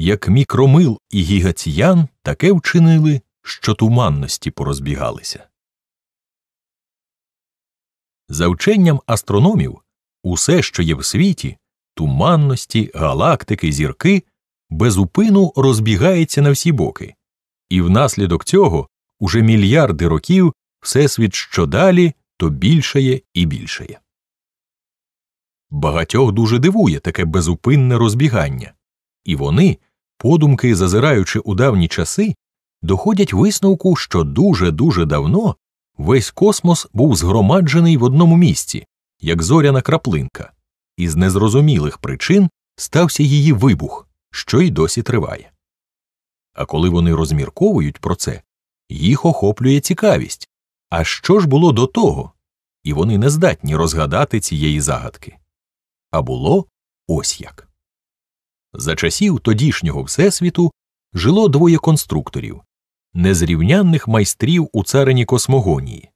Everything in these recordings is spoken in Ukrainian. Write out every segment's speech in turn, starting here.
як мікромил і гігаціян таке вчинили, що туманності порозбігалися. За вченням астрономів усе, що є в світі, туманності, галактики, зірки безупину розбігається на всі боки, і внаслідок цього уже мільярди років всесвіт що далі, то більшає і більшає. Багатьох дуже дивує таке безупинне розбігання, і вони, Подумки, зазираючи у давні часи, доходять висновку, що дуже-дуже давно весь космос був згромаджений в одному місці, як зоряна краплинка, і з незрозумілих причин стався її вибух, що й досі триває. А коли вони розмірковують про це, їх охоплює цікавість а що ж було до того, і вони не здатні розгадати цієї загадки. А було ось як. За часів тодішнього Всесвіту жило двоє конструкторів, незрівнянних майстрів у царині космогонії,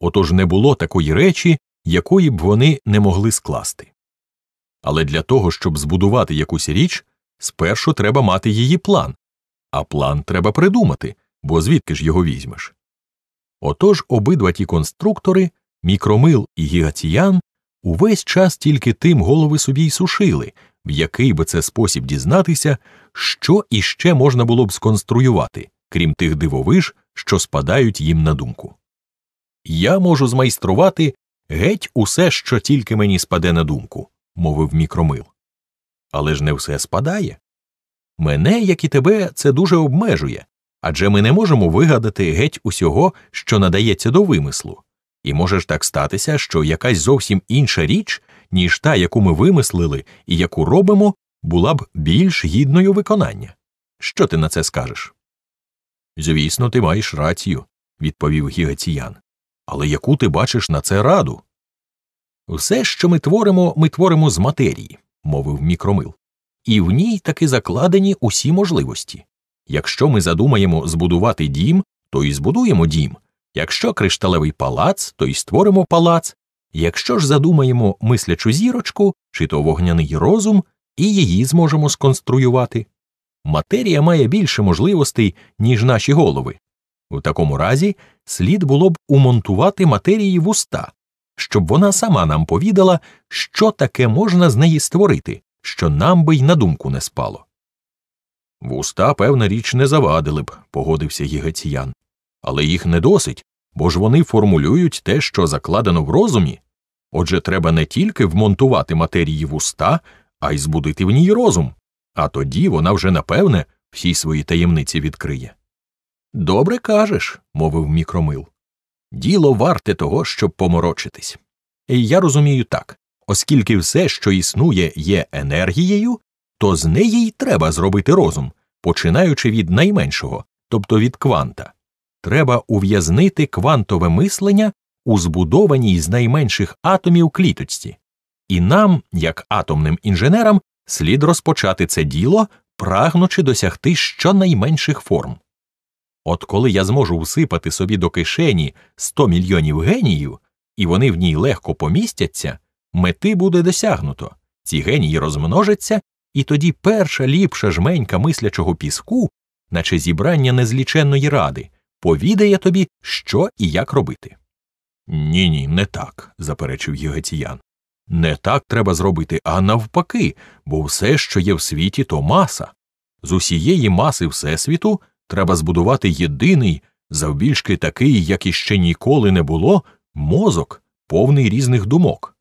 отож не було такої речі, якої б вони не могли скласти. Але для того, щоб збудувати якусь річ, спершу треба мати її план, а план треба придумати, бо звідки ж його візьмеш. Отож обидва ті конструктори, мікромил і Гігаціян. Увесь час тільки тим голови собі й сушили, в який би це спосіб дізнатися, що іще можна було б сконструювати, крім тих дивовиж, що спадають їм на думку. Я можу змайструвати геть усе, що тільки мені спаде на думку, мовив мікромил. Але ж не все спадає. Мене, як і тебе, це дуже обмежує адже ми не можемо вигадати геть усього, що надається до вимислу і може ж так статися, що якась зовсім інша річ, ніж та, яку ми вимислили і яку робимо, була б більш гідною виконання. Що ти на це скажеш? Звісно, ти маєш рацію, відповів Гігеціян. Але яку ти бачиш на це раду? Все, що ми творимо, ми творимо з матерії, мовив мікромил, і в ній таки закладені усі можливості. Якщо ми задумаємо збудувати дім, то і збудуємо дім, Якщо кришталевий палац, то й створимо палац. Якщо ж задумаємо мислячу зірочку чи то вогняний розум, і її зможемо сконструювати. Матерія має більше можливостей, ніж наші голови. У такому разі слід було б умонтувати матерії в уста, щоб вона сама нам повідала, що таке можна з неї створити, що нам би й на думку не спало. Вуста, певна річ, не завадили б, погодився Єгеціян але їх не досить, бо ж вони формулюють те, що закладено в розумі. Отже, треба не тільки вмонтувати матерії в уста, а й збудити в ній розум, а тоді вона вже напевне всі свої таємниці відкриє. Добре кажеш, мовив мікромил. Діло варте того, щоб поморочитись. я розумію так оскільки все, що існує, є енергією, то з неї й треба зробити розум, починаючи від найменшого, тобто від кванта треба ув'язнити квантове мислення у збудованій з найменших атомів кліточці, і нам, як атомним інженерам, слід розпочати це діло, прагнучи досягти щонайменших форм. От коли я зможу всипати собі до кишені 100 мільйонів геніїв, і вони в ній легко помістяться, мети буде досягнуто, ці генії розмножаться, і тоді перша ліпша жменька мислячого піску, наче зібрання незліченної ради, повідає тобі, що і як робити. Ні, ні, не так, заперечив Єгетіян. Не так треба зробити, а навпаки, бо все, що є в світі, то маса. З усієї маси Всесвіту треба збудувати єдиний, завбільшки такий, як іще ніколи не було, мозок, повний різних думок.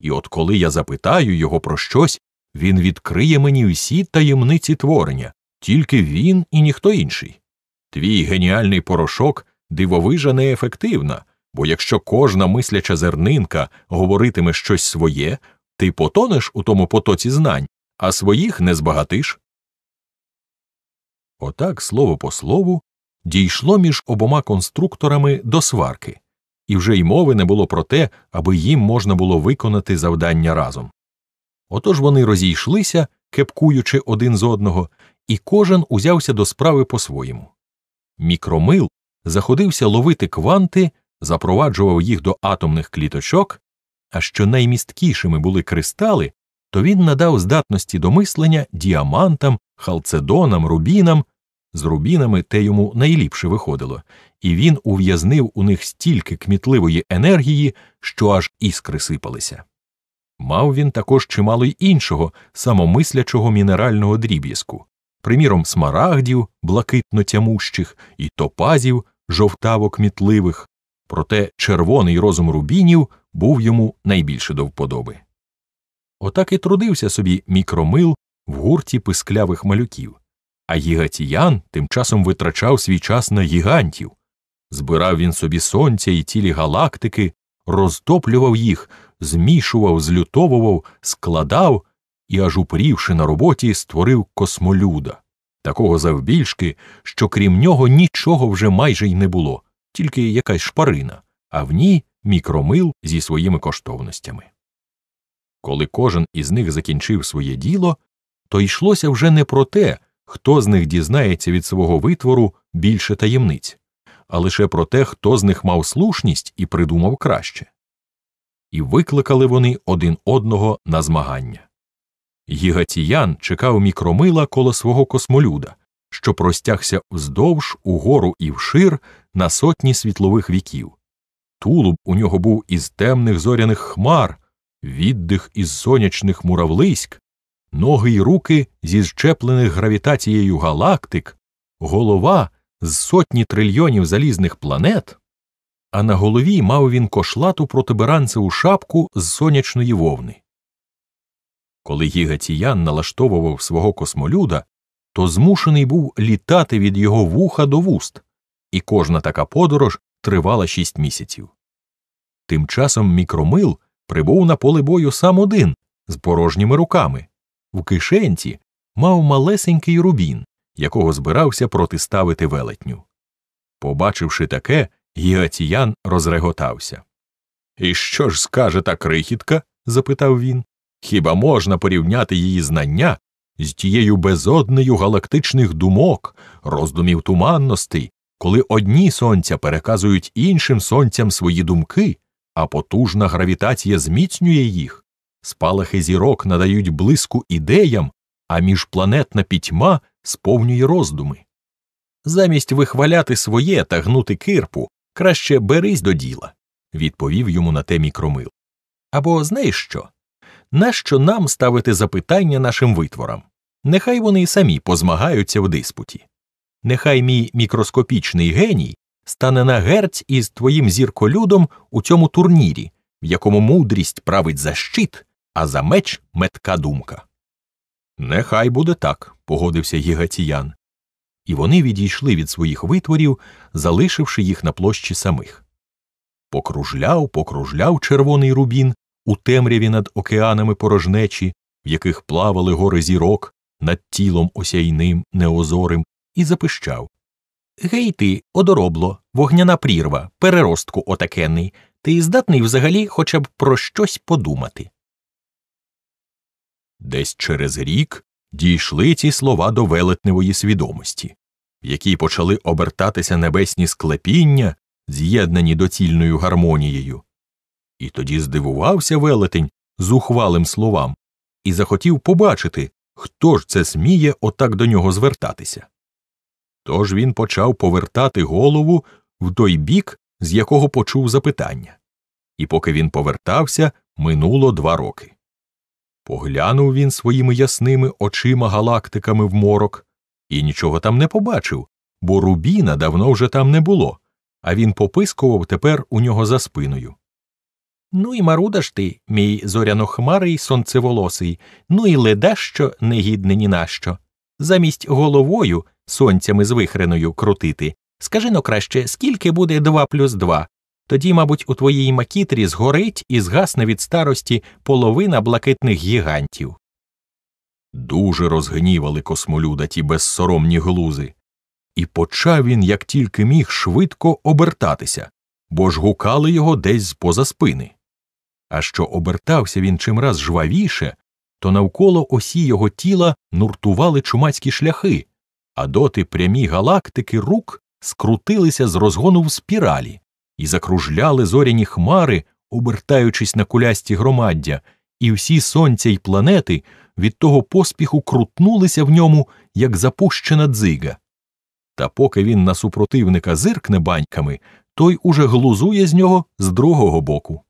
І от коли я запитаю його про щось, він відкриє мені всі таємниці творення, тільки він і ніхто інший. Твій геніальний порошок дивовижа неефективна, бо якщо кожна мисляча зернинка говоритиме щось своє, ти потонеш у тому потоці знань, а своїх не збагатиш. Отак, слово по слову, дійшло між обома конструкторами до сварки, і вже й мови не було про те, аби їм можна було виконати завдання разом. Отож вони розійшлися, кепкуючи один з одного, і кожен узявся до справи по своєму мікромил заходився ловити кванти, запроваджував їх до атомних кліточок, а що наймісткішими були кристали, то він надав здатності до мислення діамантам, халцедонам, рубінам. З рубінами те йому найліпше виходило, і він ув'язнив у них стільки кмітливої енергії, що аж іскри сипалися. Мав він також чимало й іншого самомислячого мінерального дріб'язку приміром, смарагдів, блакитно тямущих, і топазів, жовтаво кмітливих, проте червоний розум рубінів був йому найбільше до вподоби. Отак і трудився собі мікромил в гурті писклявих малюків, а гігатіян тим часом витрачав свій час на гігантів. Збирав він собі сонця і цілі галактики, розтоплював їх, змішував, злютовував, складав і, аж упорівши на роботі, створив космолюда, такого завбільшки, що крім нього нічого вже майже й не було, тільки якась шпарина, а в ній мікромил зі своїми коштовностями. Коли кожен із них закінчив своє діло, то йшлося вже не про те, хто з них дізнається від свого витвору більше таємниць, а лише про те, хто з них мав слушність і придумав краще. І викликали вони один одного на змагання. Гігатіян чекав мікромила коло свого космолюда, що простягся вздовж, угору і вшир на сотні світлових віків. Тулуб у нього був із темних зоряних хмар, віддих із сонячних муравлиськ, ноги й руки зі зчеплених гравітацією галактик, голова з сотні трильйонів залізних планет, а на голові мав він кошлату протиберанцеву шапку з сонячної вовни. Коли Гігатіян налаштовував свого космолюда, то змушений був літати від його вуха до вуст, і кожна така подорож тривала шість місяців. Тим часом мікромил прибув на поле бою сам один з порожніми руками, в кишенці мав малесенький рубін, якого збирався протиставити велетню. Побачивши таке, Гігатіян розреготався. І що ж скаже та крихітка? запитав він. Хіба можна порівняти її знання з тією безоднею галактичних думок, роздумів туманностей, коли одні сонця переказують іншим сонцям свої думки, а потужна гравітація зміцнює їх, спалахи зірок надають блиску ідеям, а міжпланетна пітьма сповнює роздуми. Замість вихваляти своє та гнути кирпу, краще берись до діла, відповів йому на те мікромил. Або знаєш що? нащо нам ставити запитання нашим витворам? Нехай вони й самі позмагаються в диспуті. Нехай мій мікроскопічний геній стане на герць із твоїм зірколюдом у цьому турнірі, в якому мудрість править за щит, а за меч метка думка. Нехай буде так, погодився Гігатіян. І вони відійшли від своїх витворів, залишивши їх на площі самих. Покружляв, покружляв червоний рубін у темряві над океанами порожнечі, в яких плавали гори зірок над тілом осяйним, неозорим, і запищав Гей ти, одоробло, вогняна прірва, переростку отакенний, ти здатний взагалі хоча б про щось подумати. Десь через рік дійшли ці слова до велетневої свідомості, в якій почали обертатися небесні склепіння, з'єднані доцільною гармонією, і тоді здивувався велетень зухвалим словам і захотів побачити, хто ж це сміє отак до нього звертатися. Тож він почав повертати голову в той бік, з якого почув запитання, і поки він повертався, минуло два роки. Поглянув він своїми ясними очима галактиками в морок і нічого там не побачив, бо рубіна давно вже там не було, а він попискував тепер у нього за спиною. Ну і марудаш ти, мій зоряно-хмарий сонцеволосий, ну і ледащо негідне ні нащо. Замість головою, сонцями з вихреною крутити, скажи но краще, скільки буде два плюс два, Тоді, мабуть, у твоїй макітрі згорить і згасне від старості половина блакитних гігантів. Дуже розгнівали космолюда ті безсоромні глузи. І почав він, як тільки міг, швидко обертатися, бо ж гукали його десь поза спини а що обертався він чимраз жвавіше, то навколо осі його тіла нуртували чумацькі шляхи, а доти прямі галактики рук скрутилися з розгону в спіралі і закружляли зоряні хмари, обертаючись на кулясті громаддя, і всі сонця й планети від того поспіху крутнулися в ньому, як запущена дзига. Та поки він на супротивника зиркне баньками, той уже глузує з нього з другого боку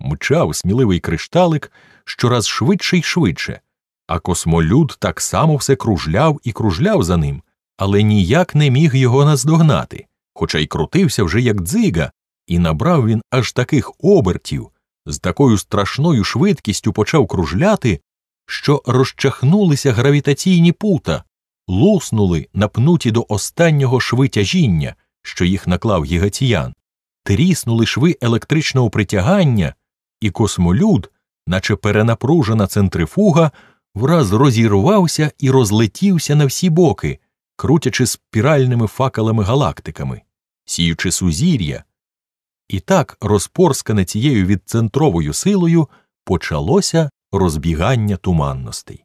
мчав сміливий кришталик щораз швидше й швидше, а космолюд так само все кружляв і кружляв за ним, але ніяк не міг його наздогнати, хоча й крутився вже як дзига, і набрав він аж таких обертів, з такою страшною швидкістю почав кружляти, що розчахнулися гравітаційні пута, луснули, напнуті до останнього шви тяжіння, що їх наклав гігатіян, Тріснули шви електричного притягання, і космолюд, наче перенапружена центрифуга, враз розірвався і розлетівся на всі боки, крутячи спіральними факелами галактиками, сіючи сузір'я. І так, розпорскане цією відцентровою силою, почалося розбігання туманностей.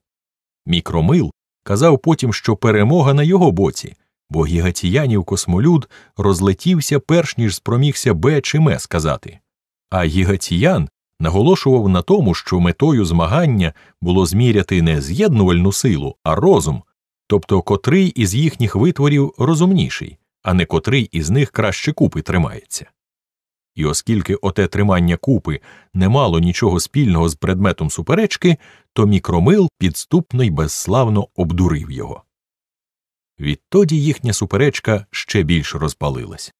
Мікромил казав потім, що перемога на його боці, бо гігаціянів космолюд розлетівся перш ніж спромігся Б чи М сказати. А гігаціян наголошував на тому, що метою змагання було зміряти не з'єднувальну силу, а розум, тобто котрий із їхніх витворів розумніший, а не котрий із них краще купи тримається. І оскільки оте тримання купи не мало нічого спільного з предметом суперечки, то мікромил підступно й безславно обдурив його. Відтоді їхня суперечка ще більш розпалилась.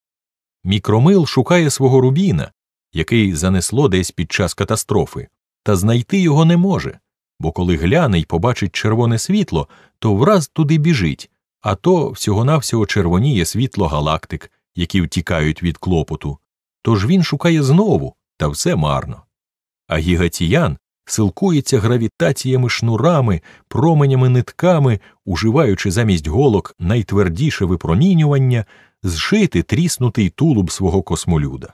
Мікромил шукає свого рубіна, який занесло десь під час катастрофи, та знайти його не може, бо коли гляне й побачить червоне світло, то враз туди біжить, а то всього-навсього червоніє світло галактик, які втікають від клопоту. Тож він шукає знову, та все марно. А гігатіян силкується гравітаціями, шнурами, променями нитками, уживаючи замість голок найтвердіше випромінювання, зшити тріснутий тулуб свого космолюда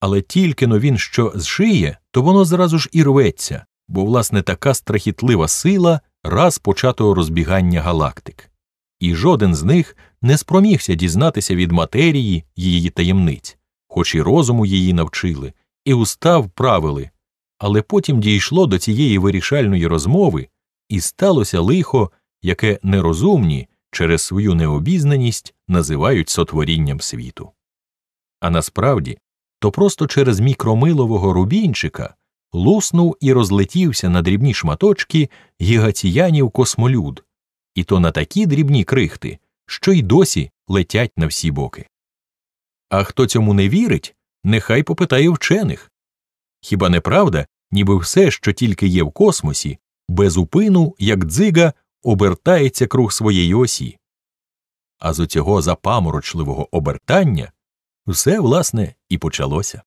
але тільки но він що зшиє, то воно зразу ж і рветься, бо, власне, така страхітлива сила раз початого розбігання галактик. І жоден з них не спромігся дізнатися від матерії її таємниць, хоч і розуму її навчили, і устав правили, але потім дійшло до цієї вирішальної розмови, і сталося лихо, яке нерозумні через свою необізнаність називають сотворінням світу. А насправді то просто через мікромилового рубінчика луснув і розлетівся на дрібні шматочки гігаціянів космолюд, і то на такі дрібні крихти, що й досі летять на всі боки. А хто цьому не вірить, нехай попитає вчених. Хіба не правда, ніби все, що тільки є в космосі, без упину, як дзига, обертається круг своєї осі. А з оцього запаморочливого обертання Усе власне, і почалося.